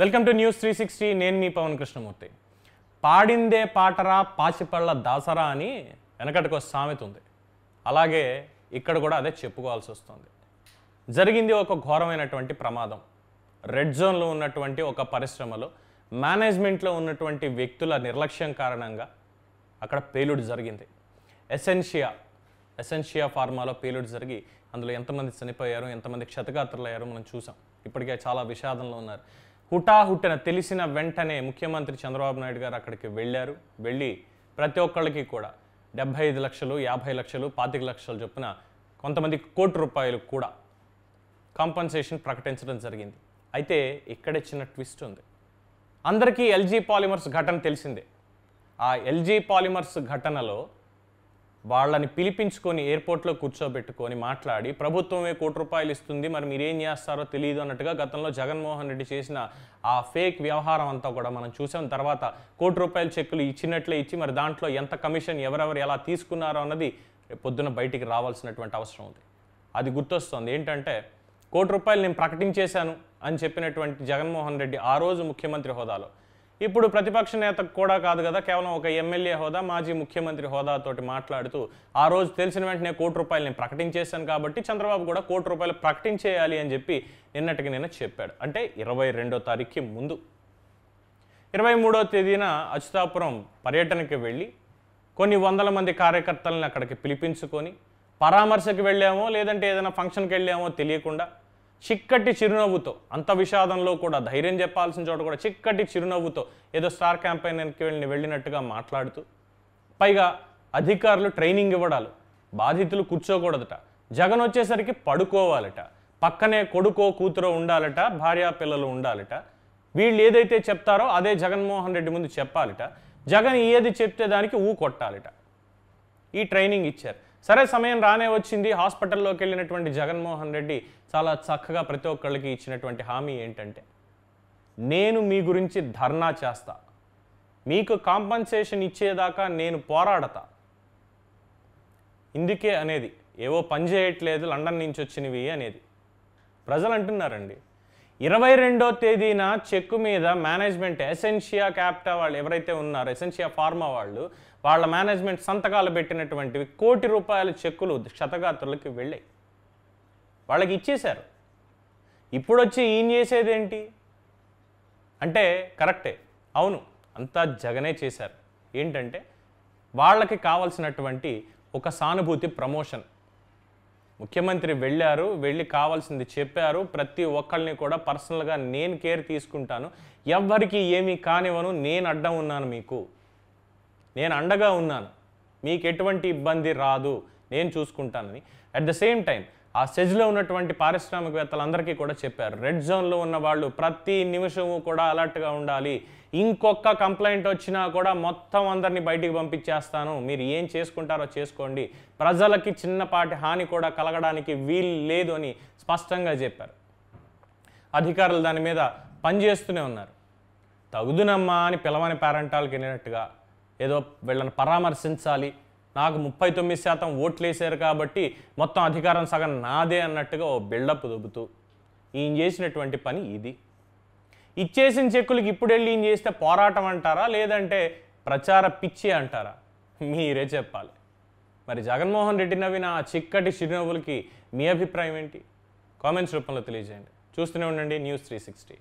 welcome to news three sixty నేను మీ పవన్ కృష్ణమూర్తి పాడిందే పాటరా పాచిపళ్ళ దాసరా అని వెనకటికో సామెత ఉంది అలాగే ఇక్కడ కూడా అదే చెప్పుకోవాల్సి వస్తుంది జరిగింది ఒక ఘోరమైనటువంటి ప్రమాదం రెడ్ జోన్లో ఉన్నటువంటి ఒక పరిశ్రమలో మేనేజ్మెంట్లో ఉన్నటువంటి వ్యక్తుల నిర్లక్ష్యం కారణంగా అక్కడ పేలుడు జరిగింది ఎసెన్షియా ఎసెన్షియా ఫార్మాలో పేలుడు జరిగి అందులో ఎంతమంది చనిపోయారు ఎంతమంది క్షతగాత్రులు అయ్యారో మనం చూసాం ఇప్పటికే చాలా విషాదంలో ఉన్నారు హుటాహుటిన తెలిసిన వెంటనే ముఖ్యమంత్రి చంద్రబాబు నాయుడు గారు అక్కడికి వెళ్ళారు వెళ్ళి ప్రతి ఒక్కళ్ళకి కూడా డెబ్బై ఐదు లక్షలు యాభై లక్షలు పాతిక లక్షలు చొప్పున కొంతమంది కోటి రూపాయలు కూడా కాంపన్సేషన్ ప్రకటించడం జరిగింది అయితే ఇక్కడ చిన్న ట్విస్ట్ ఉంది అందరికీ ఎల్జీ పాలిమర్స్ ఘటన తెలిసిందే ఆ ఎల్జీ పాలిమర్స్ ఘటనలో వాళ్ళని పిలిపించుకొని ఎయిర్పోర్ట్లో కూర్చోబెట్టుకొని మాట్లాడి ప్రభుత్వమే కోటి రూపాయలు ఇస్తుంది మరి మీరేం చేస్తారో తెలియదు అన్నట్టుగా గతంలో జగన్మోహన్ రెడ్డి చేసిన ఆ ఫేక్ వ్యవహారం అంతా కూడా మనం చూసాం తర్వాత కోటి రూపాయల చెక్కులు ఇచ్చినట్లే ఇచ్చి మరి దాంట్లో ఎంత కమిషన్ ఎవరెవరు ఎలా తీసుకున్నారో అన్నది పొద్దున బయటికి రావాల్సినటువంటి అవసరం ఉంది అది గుర్తొస్తుంది ఏంటంటే కోటి రూపాయలు నేను ప్రకటించేశాను అని చెప్పినటువంటి జగన్మోహన్ రెడ్డి ఆ రోజు ముఖ్యమంత్రి హోదాలో ఇప్పుడు ప్రతిపక్ష నేతకు కూడా కాదు కదా కేవలం ఒక ఎమ్మెల్యే హోదా మాజీ ముఖ్యమంత్రి హోదాతోటి మాట్లాడుతూ ఆ రోజు తెలిసిన వెంటనే కోటి రూపాయలు నేను ప్రకటించేశాను కాబట్టి చంద్రబాబు కూడా కోటి రూపాయలు ప్రకటించేయాలి అని చెప్పి నిన్నటికి నిన్న చెప్పాడు అంటే ఇరవై రెండో తారీఖుకి ముందు ఇరవై మూడో తేదీన అచ్యుతాపురం పర్యటనకి వెళ్ళి కొన్ని వందల మంది కార్యకర్తలను అక్కడికి పిలిపించుకొని పరామర్శకు వెళ్ళామో లేదంటే ఏదైనా ఫంక్షన్కి వెళ్ళామో తెలియకుండా చిక్కటి చిరునవ్వుతో అంత విషాదంలో కూడా ధైర్యం చెప్పాల్సిన చోట కూడా చిక్కటి చిరునవ్వుతో ఏదో స్టార్ క్యాంపైన్కి వెళ్ళి వెళ్ళినట్టుగా మాట్లాడుతూ పైగా అధికారులు ట్రైనింగ్ ఇవ్వడాలు బాధితులు కూర్చోకూడదట జగన్ వచ్చేసరికి పడుకోవాలట పక్కనే కొడుకో కూతురో ఉండాలట భార్యా పిల్లలు ఉండాలట వీళ్ళు ఏదైతే చెప్తారో అదే జగన్మోహన్ రెడ్డి ముందు చెప్పాలట జగన్ ఏది చెప్తే దానికి ఊ కొట్టాలట ఈ ట్రైనింగ్ ఇచ్చారు సరే సమయం రానే వచ్చింది హాస్పిటల్లోకి వెళ్ళినటువంటి జగన్మోహన్ రెడ్డి చాలా చక్కగా ప్రతి ఒక్కళ్ళకి ఇచ్చినటువంటి హామీ ఏంటంటే నేను మీ గురించి ధర్నా చేస్తా మీకు కాంపన్సేషన్ ఇచ్చేదాకా నేను పోరాడతా ఇందుకే అనేది ఏవో పని చేయట్లేదు లండన్ నుంచి వచ్చినవి అనేది ప్రజలు అంటున్నారండి ఇరవై రెండో తేదీన చెక్కు మీద మేనేజ్మెంట్ ఎసెన్షియా క్యాపిటా వాళ్ళు ఎవరైతే ఉన్నారో ఎసెన్షియా ఫార్మా వాళ్ళు వాళ్ళ మేనేజ్మెంట్ సంతకాలు పెట్టినటువంటివి కోటి రూపాయల చెక్కులు క్షతగాత్రులకి వెళ్ళాయి వాళ్ళకి ఇచ్చేశారు ఇప్పుడు వచ్చి ఈయన చేసేది ఏంటి అంటే కరెక్టే అవును అంతా జగనే చేశారు ఏంటంటే వాళ్ళకి కావాల్సినటువంటి ఒక సానుభూతి ప్రమోషన్ ముఖ్యమంత్రి వెళ్ళారు వెళ్ళి కావాల్సింది చెప్పారు ప్రతి ఒక్కళ్ళని కూడా పర్సనల్గా నేను కేర్ తీసుకుంటాను ఎవరికి ఏమీ కానివ్వను నేను అడ్డం ఉన్నాను మీకు నేను అండగా ఉన్నాను మీకు ఎటువంటి ఇబ్బంది రాదు నేను చూసుకుంటానని అట్ ద సేమ్ టైం ఆ సెజ్లో ఉన్నటువంటి పారిశ్రామికవేత్తలందరికీ కూడా చెప్పారు రెడ్ జోన్లో ఉన్న వాళ్ళు ప్రతి నిమిషము కూడా అలర్ట్గా ఉండాలి ఇంకొక కంప్లైంట్ వచ్చినా కూడా మొత్తం అందరినీ బయటికి పంపించేస్తాను మీరు ఏం చేసుకుంటారో చేసుకోండి ప్రజలకి చిన్నపాటి హాని కూడా కలగడానికి వీలు లేదు అని స్పష్టంగా చెప్పారు అధికారులు దాని మీద పనిచేస్తూనే ఉన్నారు తగుదునమ్మా అని పిలవని పేరెంటాలకి వెళ్ళినట్టుగా ఏదో వీళ్ళని పరామర్శించాలి నాకు ముప్పై తొమ్మిది శాతం ఓట్లేసారు కాబట్టి మొత్తం అధికారం సగం నాదే అన్నట్టుగా ఓ బిల్డప్ దొబ్బుతూ ఈయన చేసినటువంటి పని ఇది ఇచ్చేసిన చెక్కులకి ఇప్పుడు వెళ్ళి ఈయన చేస్తే పోరాటం అంటారా లేదంటే ప్రచార పిచ్చి అంటారా మీరే చెప్పాలి మరి జగన్మోహన్ రెడ్డి నవ్వి నా చిక్కటి చిరునవ్వులకి మీ అభిప్రాయం ఏంటి కామెంట్స్ రూపంలో తెలియజేయండి చూస్తూనే ఉండండి న్యూస్ త్రీ సిక్స్టీ